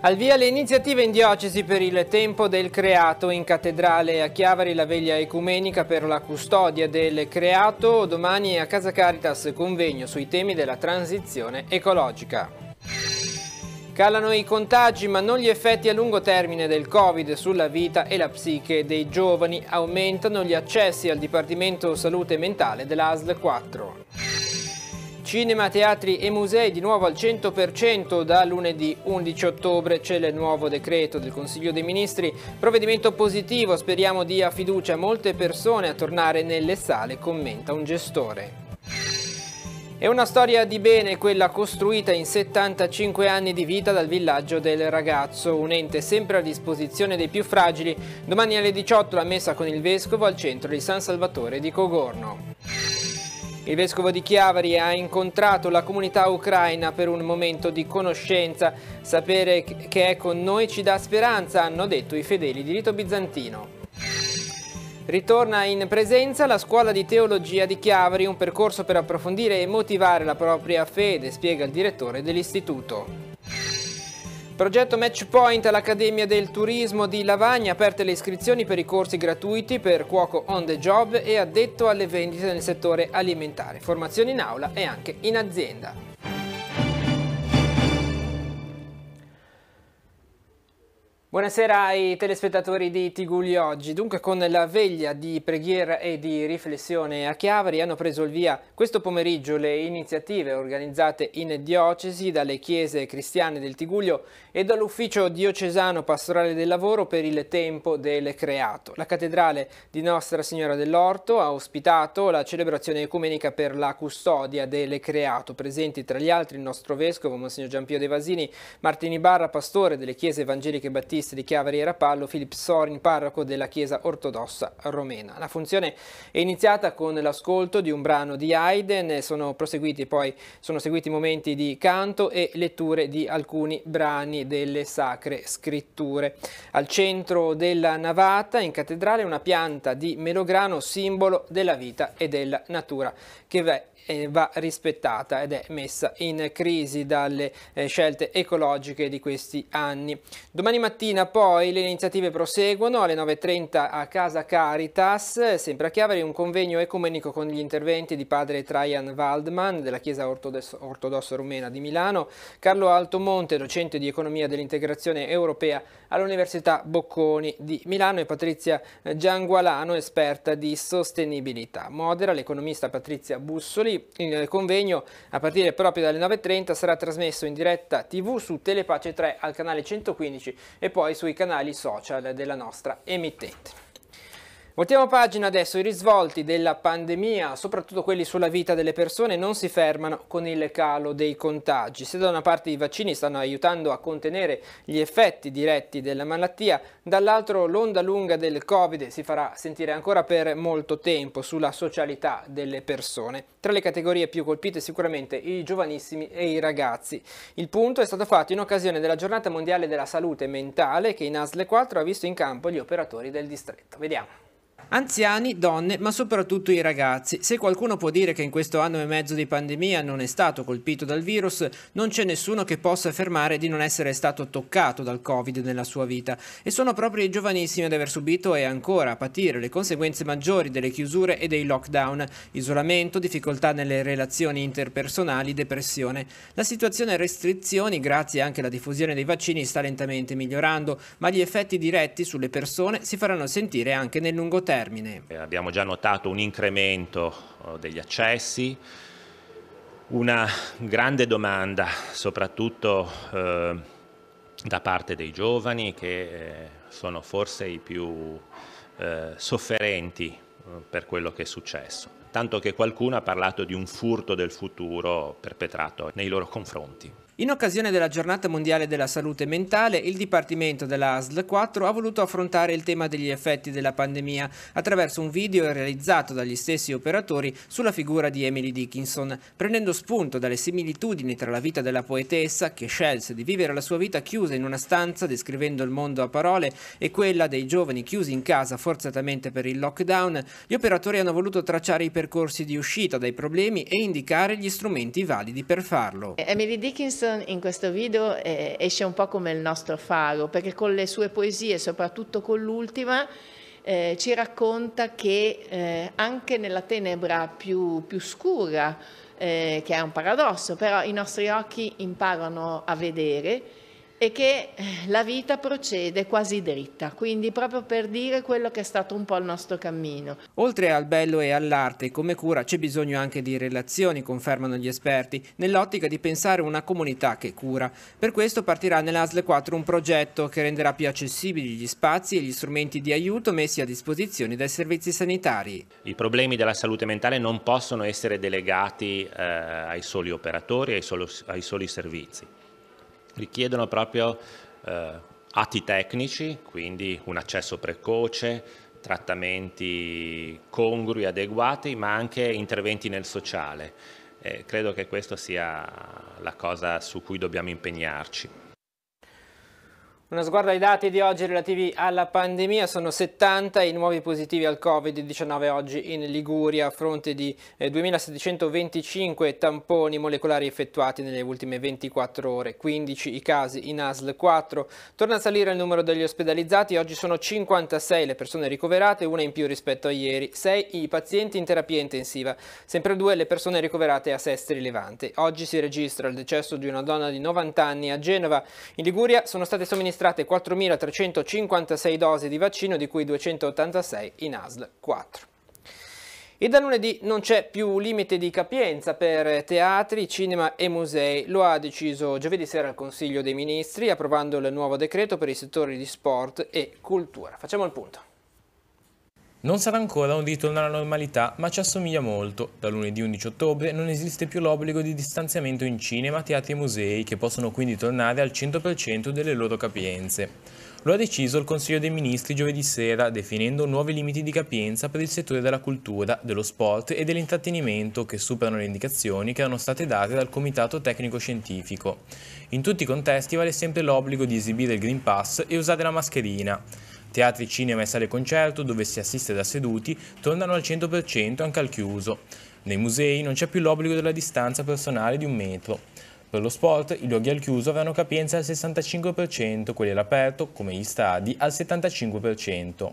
Al via le iniziative in diocesi per il tempo del creato in cattedrale a Chiavari la veglia ecumenica per la custodia del creato, domani a Casa Caritas convegno sui temi della transizione ecologica. Calano i contagi ma non gli effetti a lungo termine del Covid sulla vita e la psiche dei giovani, aumentano gli accessi al Dipartimento Salute Mentale dell'ASL 4. Cinema, teatri e musei di nuovo al 100% da lunedì 11 ottobre c'è il nuovo decreto del Consiglio dei Ministri, provvedimento positivo, speriamo dia fiducia a molte persone a tornare nelle sale, commenta un gestore. È una storia di bene quella costruita in 75 anni di vita dal villaggio del ragazzo, un ente sempre a disposizione dei più fragili. Domani alle 18 la messa con il vescovo al centro di San Salvatore di Cogorno. Il vescovo di Chiavari ha incontrato la comunità ucraina per un momento di conoscenza. Sapere che è con noi ci dà speranza, hanno detto i fedeli di rito bizantino. Ritorna in presenza la scuola di teologia di Chiavari, un percorso per approfondire e motivare la propria fede, spiega il direttore dell'istituto. Progetto Matchpoint all'Accademia del Turismo di Lavagna aperte le iscrizioni per i corsi gratuiti per cuoco on the job e addetto alle vendite nel settore alimentare, formazione in aula e anche in azienda. Buonasera ai telespettatori di Tiguli oggi. Dunque con la veglia di preghiera e di riflessione a Chiavari hanno preso il via questo pomeriggio le iniziative organizzate in diocesi dalle chiese cristiane del Tiguglio e dall'ufficio diocesano pastorale del lavoro per il tempo del creato. La cattedrale di Nostra Signora dell'Orto ha ospitato la celebrazione ecumenica per la custodia del creato, presenti tra gli altri il nostro vescovo Monsignor Giampio De Vasini, Martini Barra, pastore delle chiese evangeliche battiste catechista di Chiavariera Pallo, Filippo Sorin, parroco della Chiesa ortodossa romena. La funzione è iniziata con l'ascolto di un brano di Haydn, sono proseguiti poi sono seguiti momenti di canto e letture di alcuni brani delle sacre scritture. Al centro della navata in cattedrale una pianta di melograno simbolo della vita e della natura che, va rispettata ed è messa in crisi dalle eh, scelte ecologiche di questi anni. Domani mattina poi le iniziative proseguono alle 9.30 a Casa Caritas, sempre a Chiavari, un convegno ecumenico con gli interventi di padre Trajan Waldman della Chiesa Ortodossa Rumena di Milano, Carlo Altomonte, docente di economia dell'integrazione europea all'Università Bocconi di Milano e Patrizia eh, Giangualano, esperta di sostenibilità. Modera l'economista Patrizia Bussoli, quindi il eh, convegno a partire proprio dalle 9.30 sarà trasmesso in diretta tv su Telepace 3 al canale 115 e poi sui canali social della nostra emittente. Voltiamo pagina adesso, i risvolti della pandemia, soprattutto quelli sulla vita delle persone, non si fermano con il calo dei contagi. Se da una parte i vaccini stanno aiutando a contenere gli effetti diretti della malattia, dall'altro l'onda lunga del Covid si farà sentire ancora per molto tempo sulla socialità delle persone. Tra le categorie più colpite sicuramente i giovanissimi e i ragazzi. Il punto è stato fatto in occasione della giornata mondiale della salute mentale che in ASL 4 ha visto in campo gli operatori del distretto. Vediamo. Anziani, donne, ma soprattutto i ragazzi. Se qualcuno può dire che in questo anno e mezzo di pandemia non è stato colpito dal virus, non c'è nessuno che possa affermare di non essere stato toccato dal Covid nella sua vita. E sono proprio i giovanissimi ad aver subito e ancora a patire le conseguenze maggiori delle chiusure e dei lockdown, isolamento, difficoltà nelle relazioni interpersonali, depressione. La situazione restrizioni, grazie anche alla diffusione dei vaccini, sta lentamente migliorando, ma gli effetti diretti sulle persone si faranno sentire anche nel lungo termine termine. Eh, abbiamo già notato un incremento oh, degli accessi, una grande domanda soprattutto eh, da parte dei giovani che eh, sono forse i più eh, sofferenti eh, per quello che è successo, tanto che qualcuno ha parlato di un furto del futuro perpetrato nei loro confronti. In occasione della giornata mondiale della salute mentale, il Dipartimento della ASL 4 ha voluto affrontare il tema degli effetti della pandemia attraverso un video realizzato dagli stessi operatori sulla figura di Emily Dickinson, prendendo spunto dalle similitudini tra la vita della poetessa, che scelse di vivere la sua vita chiusa in una stanza descrivendo il mondo a parole, e quella dei giovani chiusi in casa forzatamente per il lockdown, gli operatori hanno voluto tracciare i percorsi di uscita dai problemi e indicare gli strumenti validi per farlo. Emily Dickinson Emerson in questo video eh, esce un po' come il nostro faro, perché con le sue poesie, soprattutto con l'ultima, eh, ci racconta che eh, anche nella tenebra più, più scura, eh, che è un paradosso, però i nostri occhi imparano a vedere e che eh, la vita procede quasi dritta, quindi proprio per dire quello che è stato un po' il nostro cammino. Oltre al bello e all'arte come cura c'è bisogno anche di relazioni, confermano gli esperti, nell'ottica di pensare una comunità che cura. Per questo partirà nell'ASL 4 un progetto che renderà più accessibili gli spazi e gli strumenti di aiuto messi a disposizione dai servizi sanitari. I problemi della salute mentale non possono essere delegati eh, ai soli operatori, ai soli, ai soli servizi richiedono proprio eh, atti tecnici, quindi un accesso precoce, trattamenti congrui, adeguati, ma anche interventi nel sociale. Eh, credo che questa sia la cosa su cui dobbiamo impegnarci. Uno sguardo ai dati di oggi relativi alla pandemia, sono 70 i nuovi positivi al Covid-19 oggi in Liguria a fronte di 2.725 eh, tamponi molecolari effettuati nelle ultime 24 ore, 15 i casi in ASL 4. Torna a salire il numero degli ospedalizzati, oggi sono 56 le persone ricoverate, una in più rispetto a ieri, 6 i pazienti in terapia intensiva, sempre 2 le persone ricoverate a Sestri Levante. Oggi si registra il decesso di una donna di 90 anni a Genova. In Liguria sono state somministrate somministrate 4.356 dosi di vaccino, di cui 286 in ASL 4. E da lunedì non c'è più limite di capienza per teatri, cinema e musei. Lo ha deciso giovedì sera il Consiglio dei Ministri approvando il nuovo decreto per i settori di sport e cultura. Facciamo il punto. Non sarà ancora un ritorno alla normalità, ma ci assomiglia molto. Da lunedì 11 ottobre non esiste più l'obbligo di distanziamento in cinema, teatri e musei, che possono quindi tornare al 100% delle loro capienze. Lo ha deciso il Consiglio dei Ministri giovedì sera, definendo nuovi limiti di capienza per il settore della cultura, dello sport e dell'intrattenimento che superano le indicazioni che erano state date dal Comitato Tecnico Scientifico. In tutti i contesti vale sempre l'obbligo di esibire il Green Pass e usare la mascherina. Teatri, cinema e sale concerto, dove si assiste da seduti, tornano al 100% anche al chiuso. Nei musei non c'è più l'obbligo della distanza personale di un metro. Per lo sport, i luoghi al chiuso avranno capienza al 65%, quelli all'aperto, come gli stadi, al 75%.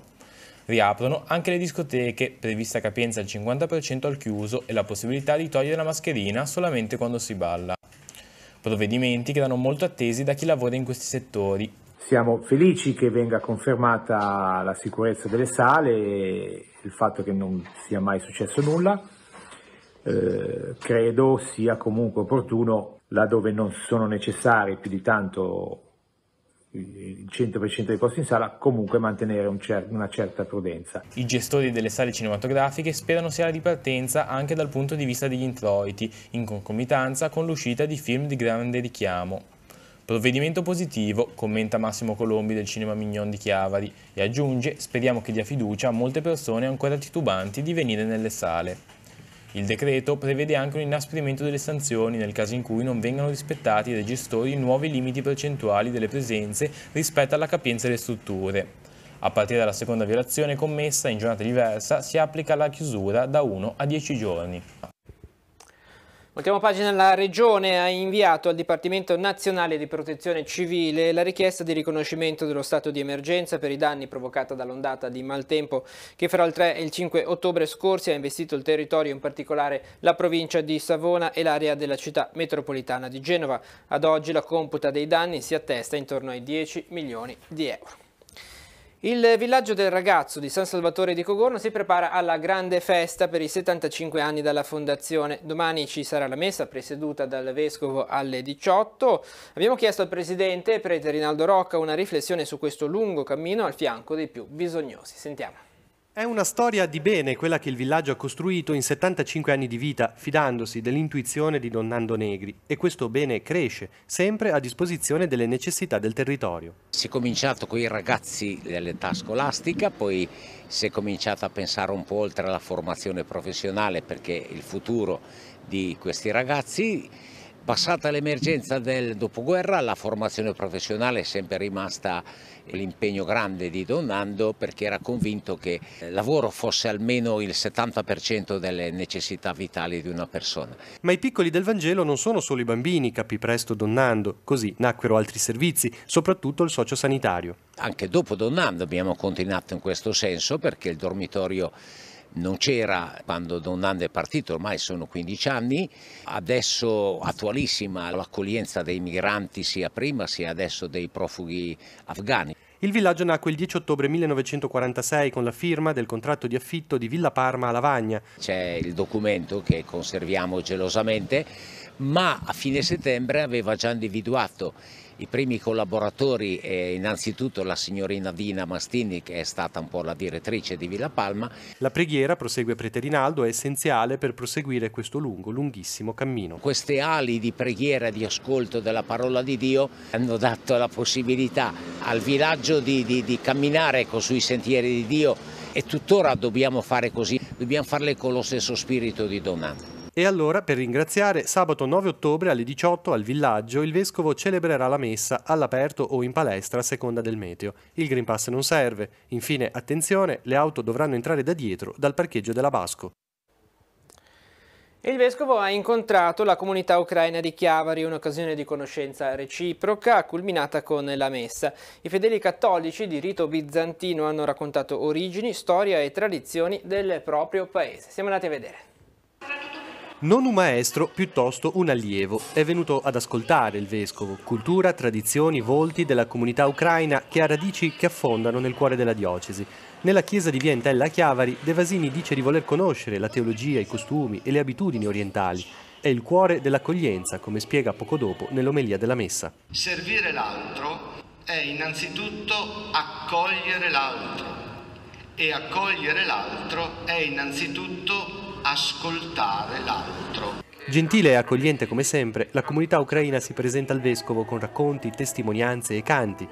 Riaprono anche le discoteche, prevista capienza al 50% al chiuso e la possibilità di togliere la mascherina solamente quando si balla. Provvedimenti che erano molto attesi da chi lavora in questi settori, siamo felici che venga confermata la sicurezza delle sale e il fatto che non sia mai successo nulla. Eh, credo sia comunque opportuno, laddove non sono necessari più di tanto il 100% dei posti in sala, comunque mantenere un cer una certa prudenza. I gestori delle sale cinematografiche sperano sia la ripartenza anche dal punto di vista degli introiti, in concomitanza con l'uscita di film di grande richiamo. Provvedimento positivo, commenta Massimo Colombi del Cinema Mignon di Chiavari e aggiunge speriamo che dia fiducia a molte persone ancora titubanti di venire nelle sale. Il decreto prevede anche un inasprimento delle sanzioni nel caso in cui non vengano rispettati dai gestori nuovi limiti percentuali delle presenze rispetto alla capienza delle strutture. A partire dalla seconda violazione commessa in giornata diversa si applica la chiusura da 1 a 10 giorni. Voltiamo pagina, la Regione ha inviato al Dipartimento Nazionale di Protezione Civile la richiesta di riconoscimento dello stato di emergenza per i danni provocata dall'ondata di maltempo che fra il 3 e il 5 ottobre scorsi ha investito il territorio, in particolare la provincia di Savona e l'area della città metropolitana di Genova. Ad oggi la computa dei danni si attesta intorno ai 10 milioni di euro. Il villaggio del ragazzo di San Salvatore di Cogorno si prepara alla grande festa per i 75 anni dalla fondazione. Domani ci sarà la messa presieduta dal Vescovo alle 18. Abbiamo chiesto al Presidente, Prete Rinaldo Rocca, una riflessione su questo lungo cammino al fianco dei più bisognosi. Sentiamo. È una storia di bene quella che il villaggio ha costruito in 75 anni di vita, fidandosi dell'intuizione di Don Nando Negri, e questo bene cresce, sempre a disposizione delle necessità del territorio. Si è cominciato con i ragazzi dell'età scolastica, poi si è cominciato a pensare un po' oltre alla formazione professionale perché il futuro di questi ragazzi Passata l'emergenza del dopoguerra la formazione professionale è sempre rimasta l'impegno grande di Donando perché era convinto che il lavoro fosse almeno il 70% delle necessità vitali di una persona. Ma i piccoli del Vangelo non sono solo i bambini, capì presto Donando, così nacquero altri servizi, soprattutto il socio sanitario. Anche dopo Donando abbiamo continuato in questo senso perché il dormitorio non c'era quando Don Nando è partito, ormai sono 15 anni, adesso attualissima l'accoglienza dei migranti sia prima sia adesso dei profughi afghani. Il villaggio nacque il 10 ottobre 1946 con la firma del contratto di affitto di Villa Parma a Lavagna. C'è il documento che conserviamo gelosamente, ma a fine settembre aveva già individuato i primi collaboratori, eh, innanzitutto la signorina Dina Mastini, che è stata un po' la direttrice di Villa Palma. La preghiera, prosegue Preterinaldo, è essenziale per proseguire questo lungo, lunghissimo cammino. Queste ali di preghiera e di ascolto della parola di Dio hanno dato la possibilità al villaggio di, di, di camminare sui sentieri di Dio e tuttora dobbiamo fare così, dobbiamo farle con lo stesso spirito di Donato. E allora, per ringraziare, sabato 9 ottobre alle 18 al villaggio il vescovo celebrerà la messa all'aperto o in palestra a seconda del meteo. Il Green Pass non serve. Infine, attenzione, le auto dovranno entrare da dietro, dal parcheggio della Basco. Il vescovo ha incontrato la comunità ucraina di Chiavari, un'occasione di conoscenza reciproca culminata con la messa. I fedeli cattolici di rito bizantino hanno raccontato origini, storia e tradizioni del proprio paese. Siamo andati a vedere. Non un maestro, piuttosto un allievo, è venuto ad ascoltare il vescovo, cultura, tradizioni, volti della comunità ucraina che ha radici che affondano nel cuore della diocesi. Nella chiesa di Vientella Chiavari, De Vasini dice di voler conoscere la teologia, i costumi e le abitudini orientali. È il cuore dell'accoglienza, come spiega poco dopo nell'omelia della messa. Servire l'altro è innanzitutto accogliere l'altro e accogliere l'altro è innanzitutto ascoltare l'altro. Gentile e accogliente come sempre, la comunità ucraina si presenta al vescovo con racconti, testimonianze e canti.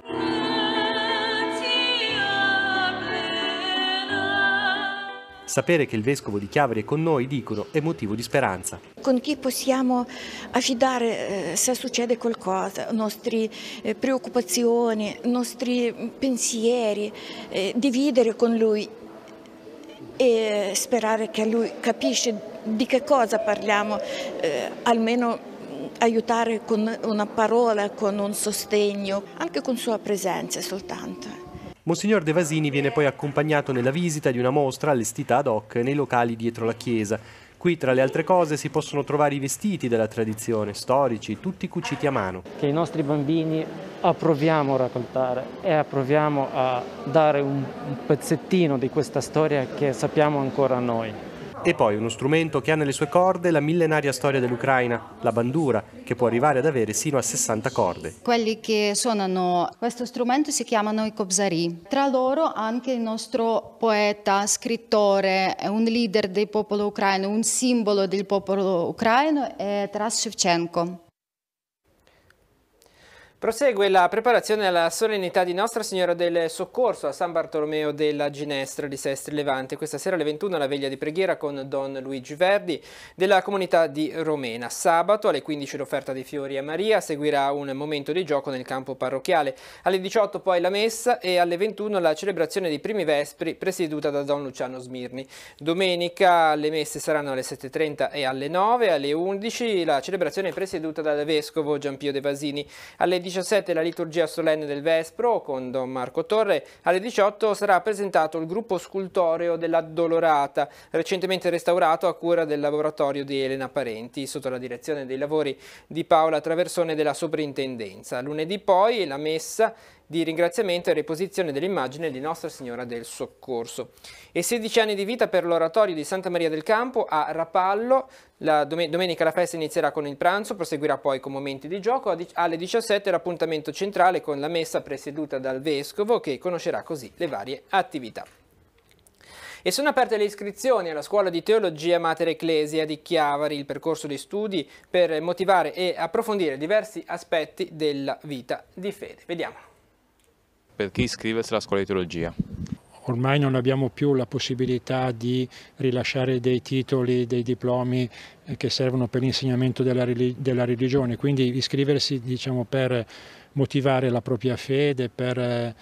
Sapere che il vescovo di Chiavari è con noi, dicono, è motivo di speranza. Con chi possiamo affidare eh, se succede qualcosa, nostre eh, preoccupazioni, i nostri mm, pensieri, eh, dividere con lui e sperare che lui capisce di che cosa parliamo, eh, almeno aiutare con una parola, con un sostegno, anche con sua presenza soltanto. Monsignor De Vasini viene poi accompagnato nella visita di una mostra allestita ad hoc nei locali dietro la chiesa, Qui, tra le altre cose, si possono trovare i vestiti della tradizione, storici, tutti cuciti a mano. Che i nostri bambini approviamo a raccontare e approviamo a dare un pezzettino di questa storia che sappiamo ancora noi. E poi uno strumento che ha nelle sue corde la millenaria storia dell'Ucraina, la bandura, che può arrivare ad avere sino a 60 corde. Quelli che suonano questo strumento si chiamano i Kobzari. Tra loro anche il nostro poeta, scrittore, un leader del popolo ucraino, un simbolo del popolo ucraino è Taras Shevchenko. Prosegue la preparazione alla solennità di Nostra Signora del Soccorso a San Bartolomeo della Ginestra di Sestri Levante. Questa sera alle 21 la veglia di preghiera con Don Luigi Verdi della comunità di Romena. Sabato alle 15 l'offerta dei fiori a Maria, seguirà un momento di gioco nel campo parrocchiale. Alle 18 poi la messa e alle 21 la celebrazione dei primi vespri presieduta da Don Luciano Smirni. Domenica le messe saranno alle 7.30 e alle 9, alle 11 la celebrazione presieduta dal Vescovo Giampio De Vasini. Alle 19 17 la liturgia solenne del Vespro con Don Marco Torre, alle 18 sarà presentato il gruppo scultoreo dell'Addolorata, recentemente restaurato a cura del laboratorio di Elena Parenti, sotto la direzione dei lavori di Paola Traversone della Soprintendenza. Lunedì poi la messa di ringraziamento e riposizione dell'immagine di Nostra Signora del Soccorso. E 16 anni di vita per l'oratorio di Santa Maria del Campo a Rapallo. La domen domenica la festa inizierà con il pranzo, proseguirà poi con momenti di gioco. Alle 17 l'appuntamento centrale con la messa presieduta dal Vescovo che conoscerà così le varie attività. E sono aperte le iscrizioni alla Scuola di Teologia Mater Ecclesia di Chiavari, il percorso di studi per motivare e approfondire diversi aspetti della vita di fede. Vediamo per chi iscriversi alla scuola di teologia? Ormai non abbiamo più la possibilità di rilasciare dei titoli, dei diplomi eh, che servono per l'insegnamento della, della religione, quindi iscriversi diciamo, per motivare la propria fede, per eh,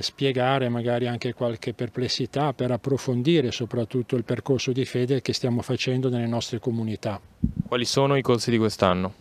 spiegare magari anche qualche perplessità per approfondire soprattutto il percorso di fede che stiamo facendo nelle nostre comunità. Quali sono i corsi di quest'anno?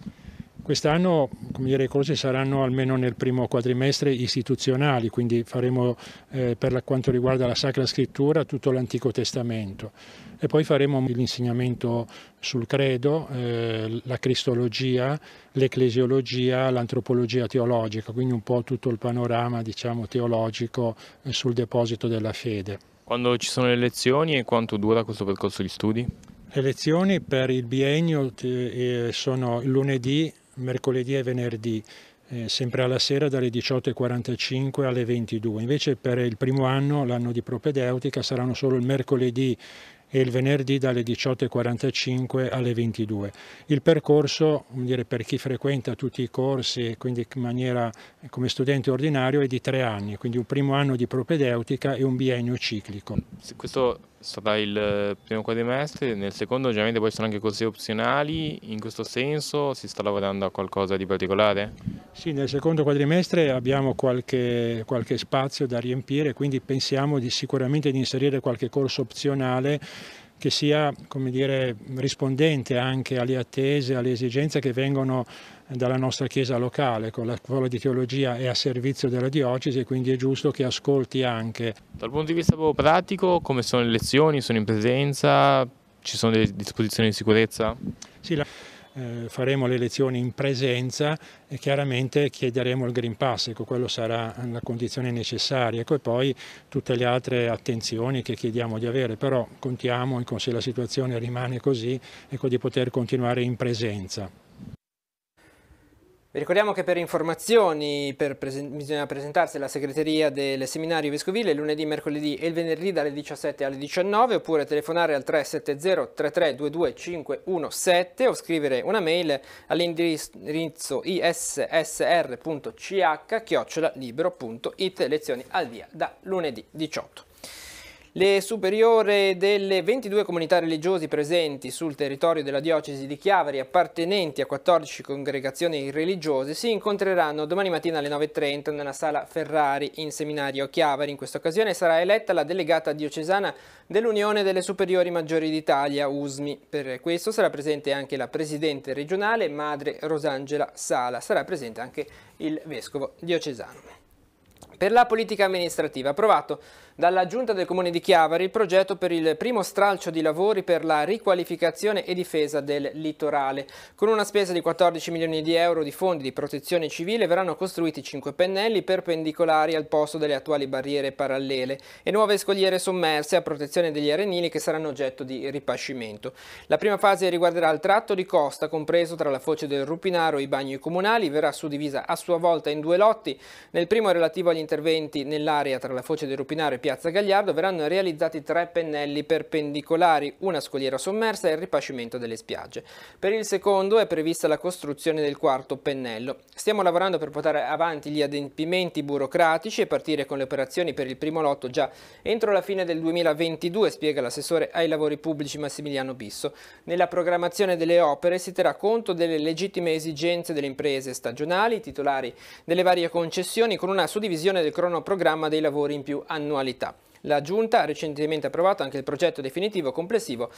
Quest'anno i corsi saranno almeno nel primo quadrimestre istituzionali, quindi faremo eh, per quanto riguarda la Sacra Scrittura tutto l'Antico Testamento e poi faremo l'insegnamento sul credo, eh, la cristologia, l'ecclesiologia, l'antropologia teologica, quindi un po' tutto il panorama diciamo, teologico eh, sul deposito della fede. Quando ci sono le lezioni e quanto dura questo percorso di studi? Le lezioni per il biennio eh, eh, sono lunedì mercoledì e venerdì, eh, sempre alla sera dalle 18.45 alle 22. Invece per il primo anno, l'anno di propedeutica, saranno solo il mercoledì e il venerdì dalle 18.45 alle 22. Il percorso, dire, per chi frequenta tutti i corsi, quindi in maniera come studente ordinario, è di tre anni, quindi un primo anno di propedeutica e un biennio ciclico. Questo sarà il eh, primo quadrimestre, nel secondo ovviamente poi ci sono anche corsi opzionali, in questo senso si sta lavorando a qualcosa di particolare? Sì, nel secondo quadrimestre abbiamo qualche, qualche spazio da riempire, quindi pensiamo di, sicuramente di inserire qualche corso opzionale che sia dire, rispondente anche alle attese, alle esigenze che vengono dalla nostra chiesa locale, con la scuola di teologia è a servizio della diocesi e quindi è giusto che ascolti anche. Dal punto di vista proprio pratico, come sono le lezioni? Sono in presenza? Ci sono delle disposizioni di sicurezza? Sì, la eh, faremo le lezioni in presenza e chiaramente chiederemo il Green Pass, ecco, quello sarà la condizione necessaria ecco, e poi tutte le altre attenzioni che chiediamo di avere, però contiamo, ecco, se la situazione rimane così, ecco, di poter continuare in presenza. Vi ricordiamo che per informazioni per presen- bisogna presentarsi alla segreteria del seminario vescovile lunedì, mercoledì e il venerdì dalle 17 alle 19 oppure telefonare al 370 3322 517 o scrivere una mail all'indirizzo issr.ch chiocciola lezioni al via da lunedì 18. Le superiore delle 22 comunità religiose presenti sul territorio della diocesi di Chiavari appartenenti a 14 congregazioni religiose si incontreranno domani mattina alle 9.30 nella sala Ferrari in seminario Chiavari. In questa occasione sarà eletta la delegata diocesana dell'Unione delle Superiori Maggiori d'Italia, USMI. Per questo sarà presente anche la presidente regionale, madre Rosangela Sala. Sarà presente anche il vescovo diocesano. Per la politica amministrativa approvato dalla Giunta del Comune di Chiavari il progetto per il primo stralcio di lavori per la riqualificazione e difesa del litorale. Con una spesa di 14 milioni di euro di fondi di protezione civile verranno costruiti 5 pennelli perpendicolari al posto delle attuali barriere parallele e nuove scogliere sommerse a protezione degli arenili che saranno oggetto di ripascimento. La prima fase riguarderà il tratto di costa compreso tra la foce del Rupinaro e i bagni comunali, verrà suddivisa a sua volta in due lotti, nel primo relativo agli interventi nell'area tra la foce del Rupinaro e Piazza Gagliardo verranno realizzati tre pennelli perpendicolari, una scogliera sommersa e il ripascimento delle spiagge. Per il secondo è prevista la costruzione del quarto pennello. Stiamo lavorando per portare avanti gli adempimenti burocratici e partire con le operazioni per il primo lotto già entro la fine del 2022, spiega l'assessore ai lavori pubblici Massimiliano Bisso. Nella programmazione delle opere si terrà conto delle legittime esigenze delle imprese stagionali, titolari delle varie concessioni, con una suddivisione del cronoprogramma dei lavori in più annualità qualità. La Giunta ha recentemente approvato anche il progetto definitivo complessivo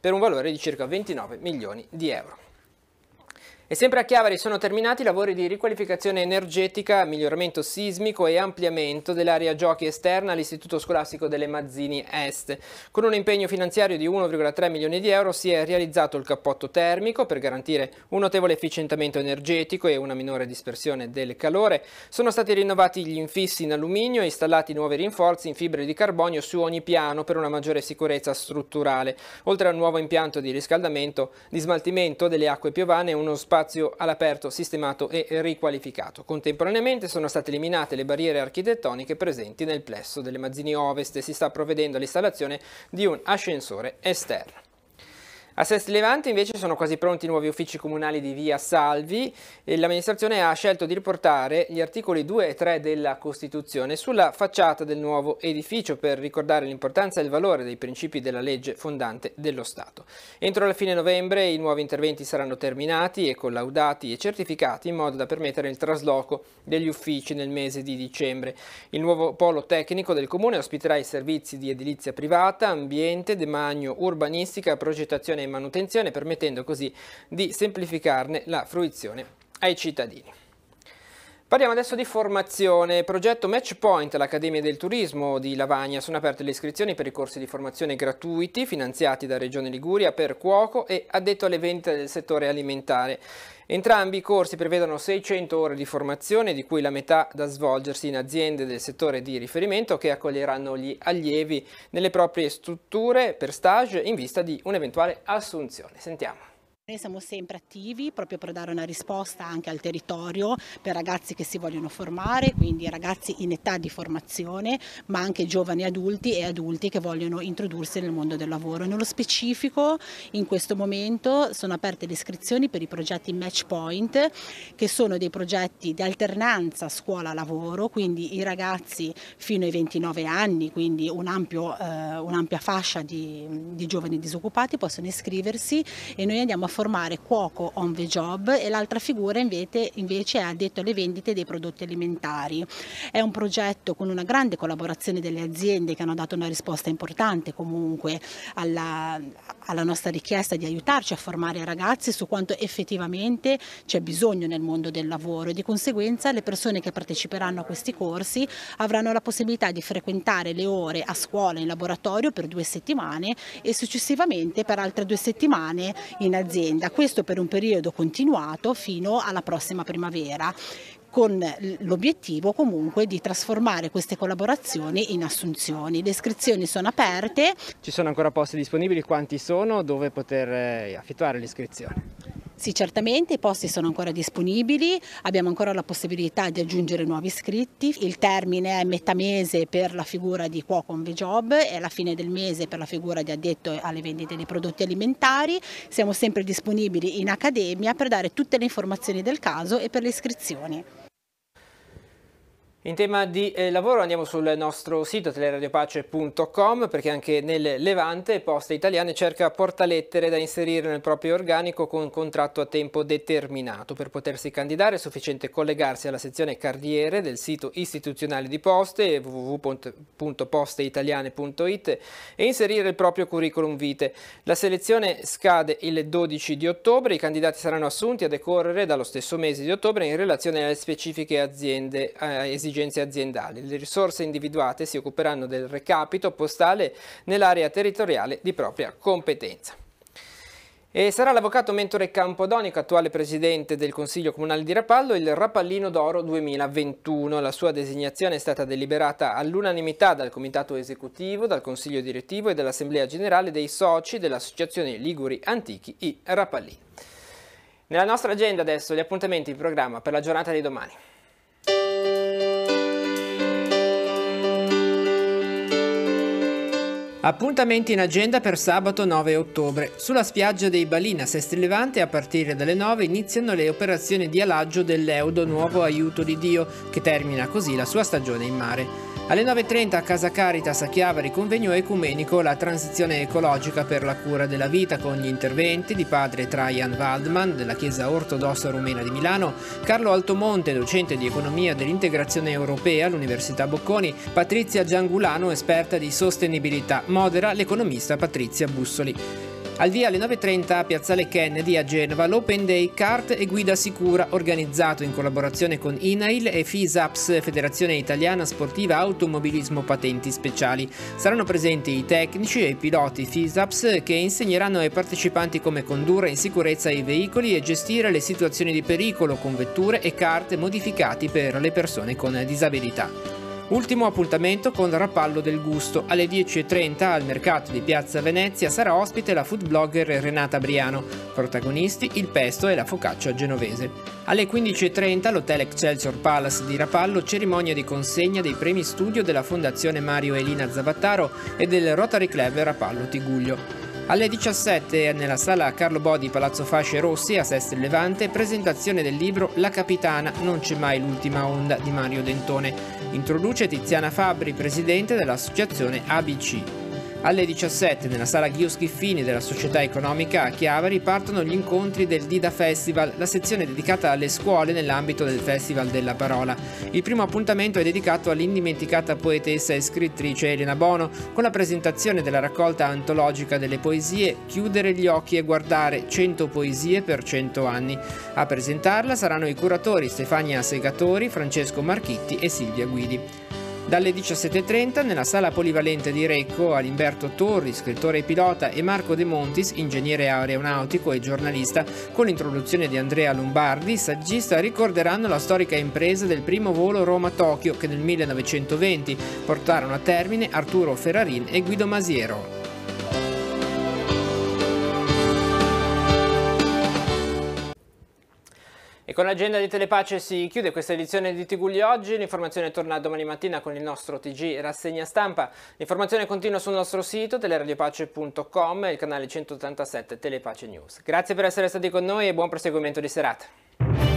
per un valore di circa 29 milioni di euro. E sempre a Chiavari sono terminati i lavori di riqualificazione energetica, miglioramento sismico e ampliamento dell'area giochi esterna all'Istituto Scolastico delle Mazzini Est. Con un impegno finanziario di 1,3 milioni di euro si è realizzato il cappotto termico per garantire un notevole efficientamento energetico e una minore dispersione del calore. Sono stati rinnovati gli infissi in alluminio e installati nuovi rinforzi in fibre di carbonio su ogni piano per una maggiore sicurezza strutturale, oltre al nuovo impianto di riscaldamento, di smaltimento delle acque piovane e uno spazio spazio all'aperto sistemato e riqualificato. Contemporaneamente sono state eliminate le barriere architettoniche presenti nel plesso delle Mazzini Ovest e si sta provvedendo all'installazione di un ascensore esterno. A Sest Levante invece sono quasi pronti i nuovi uffici comunali di Via Salvi e l'amministrazione ha scelto di riportare gli articoli 2 e 3 della Costituzione sulla facciata del nuovo edificio per ricordare l'importanza e il valore dei principi della legge fondante dello Stato. Entro la fine novembre i nuovi interventi saranno terminati e collaudati e certificati in modo da permettere il trasloco degli uffici nel mese di dicembre. Il nuovo polo tecnico del comune ospiterà i servizi di edilizia privata, ambiente, demagno, urbanistica, progettazione manutenzione permettendo così di semplificarne la fruizione ai cittadini. Parliamo adesso di formazione. Progetto Matchpoint, l'Accademia del Turismo di Lavagna. Sono aperte le iscrizioni per i corsi di formazione gratuiti finanziati da Regione Liguria per cuoco e addetto alle vendite del settore alimentare. Entrambi i corsi prevedono 600 ore di formazione, di cui la metà da svolgersi in aziende del settore di riferimento che accoglieranno gli allievi nelle proprie strutture per stage in vista di un'eventuale assunzione. Sentiamo. Noi siamo sempre attivi proprio per dare una risposta anche al territorio per ragazzi che si vogliono formare, quindi ragazzi in età di formazione, ma anche giovani adulti e adulti che vogliono introdursi nel mondo del lavoro. Nello specifico, in questo momento sono aperte le iscrizioni per i progetti Matchpoint, che sono dei progetti di alternanza scuola-lavoro, quindi i ragazzi fino ai 29 anni, quindi eh, un'ampia fascia di, di giovani disoccupati possono iscriversi e noi andiamo a formare cuoco on the job e l'altra figura invece, invece è addetto alle vendite dei prodotti alimentari. È un progetto con una grande collaborazione delle aziende che hanno dato una risposta importante comunque alla, alla nostra richiesta di aiutarci a formare i ragazzi su quanto effettivamente c'è bisogno nel mondo del lavoro e di conseguenza le persone che parteciperanno a questi corsi avranno la possibilità di frequentare le ore a scuola in laboratorio per due settimane e successivamente per altre due settimane in azienda dell'azienda, questo per un periodo continuato fino alla prossima primavera con l'obiettivo comunque di trasformare queste collaborazioni in assunzioni. Le iscrizioni sono aperte. Ci sono ancora posti disponibili, quanti sono, dove poter eh, effettuare l'iscrizione? Sì, certamente i posti sono ancora disponibili, abbiamo ancora la possibilità di aggiungere nuovi iscritti, il termine è metà mese per la figura di cuoco on the job e alla fine del mese per la figura di addetto alle vendite dei prodotti alimentari, siamo sempre disponibili in accademia per dare tutte le informazioni del caso e per le iscrizioni. In tema di eh, lavoro andiamo sul nostro sito teleradiopace.com perché anche nel Levante Poste Italiane cerca portalettere da inserire nel proprio organico con contratto a tempo determinato. Per potersi candidare è sufficiente collegarsi alla sezione carriere del sito istituzionale di Poste www.posteitaliane.it e inserire il proprio curriculum vitae. La selezione scade il 12 di ottobre, i candidati saranno assunti a decorrere dallo stesso mese di ottobre in relazione alle specifiche aziende eh, esigenti esigenze aziendali. Le risorse individuate si occuperanno del recapito postale nell'area territoriale di propria competenza. E sarà l'avvocato mentore Campodonico, attuale presidente del Consiglio Comunale di Rapallo, il Rapallino d'Oro 2021. La sua designazione è stata deliberata all'unanimità dal Comitato Esecutivo, dal Consiglio Direttivo e dall'Assemblea Generale dei Soci dell'Associazione Liguri Antichi i Rapallini. Nella nostra agenda adesso gli appuntamenti in programma per la giornata di domani. Appuntamenti in agenda per sabato 9 ottobre. Sulla spiaggia dei Balina Sestri Levante a partire dalle 9 iniziano le operazioni di alaggio dell'Eudo Nuovo Aiuto di Dio che termina così la sua stagione in mare. Alle 9.30 a Casa Caritas a Chiavari convegno ecumenico La transizione ecologica per la cura della vita con gli interventi di padre Trajan Waldman della Chiesa Ortodossa Rumena di Milano, Carlo Altomonte, docente di economia dell'integrazione europea all'Università Bocconi, Patrizia Giangulano, esperta di sostenibilità, modera l'economista Patrizia Bussoli. Al via alle 9.30 a Piazzale Kennedy a Genova l'Open Day Kart e Guida Sicura organizzato in collaborazione con INAIL e FISAPS Federazione Italiana Sportiva Automobilismo Patenti Speciali. Saranno presenti i tecnici e i piloti FISAPS che insegneranno ai partecipanti come condurre in sicurezza i veicoli e gestire le situazioni di pericolo con vetture e kart modificati per le persone con disabilità. Ultimo appuntamento con Rapallo del Gusto. Alle 10.30 al mercato di Piazza Venezia sarà ospite la food blogger Renata Briano, protagonisti il pesto e la focaccia genovese. Alle 15.30 all'Hotel Excelsior Palace di Rapallo cerimonia di consegna dei premi studio della Fondazione Mario Elina Zavattaro e del Rotary Club Rapallo Tiguglio. Alle 17 nella sala Carlo Bodi Palazzo Fasce Rossi a Sestri Levante presentazione del libro La Capitana, non c'è mai l'ultima onda di Mario Dentone. Introduce Tiziana Fabri, presidente dell'associazione ABC. Alle 17 nella sala Ghio Schiffini della Società Economica a Chiavari partono gli incontri del Dida Festival, la sezione dedicata alle scuole nell'ambito del Festival della Parola. Il primo appuntamento è dedicato all'indimenticata poetessa e scrittrice Elena Bono, con la presentazione della raccolta antologica delle poesie Chiudere gli occhi e guardare 100 poesie per 100 anni. A presentarla saranno i curatori Stefania Segatori, Francesco Marchitti e Silvia Guidi. Dalle 17.30 nella sala polivalente di Recco Alimberto Torri, scrittore e pilota, e Marco De Montis, ingegnere aeronautico e giornalista, con l'introduzione di Andrea Lombardi, saggista, ricorderanno la storica impresa del primo volo Roma-Tokyo che nel 1920 portarono a termine Arturo Ferrarin e Guido Masiero. con l'agenda di Telepace si chiude questa edizione di Tgugli oggi, l'informazione torna domani mattina con il nostro Tg Rassegna Stampa, l'informazione continua sul nostro sito teleradiopace.com e il canale 187 Telepace News. Grazie per essere stati con noi e buon proseguimento di serata.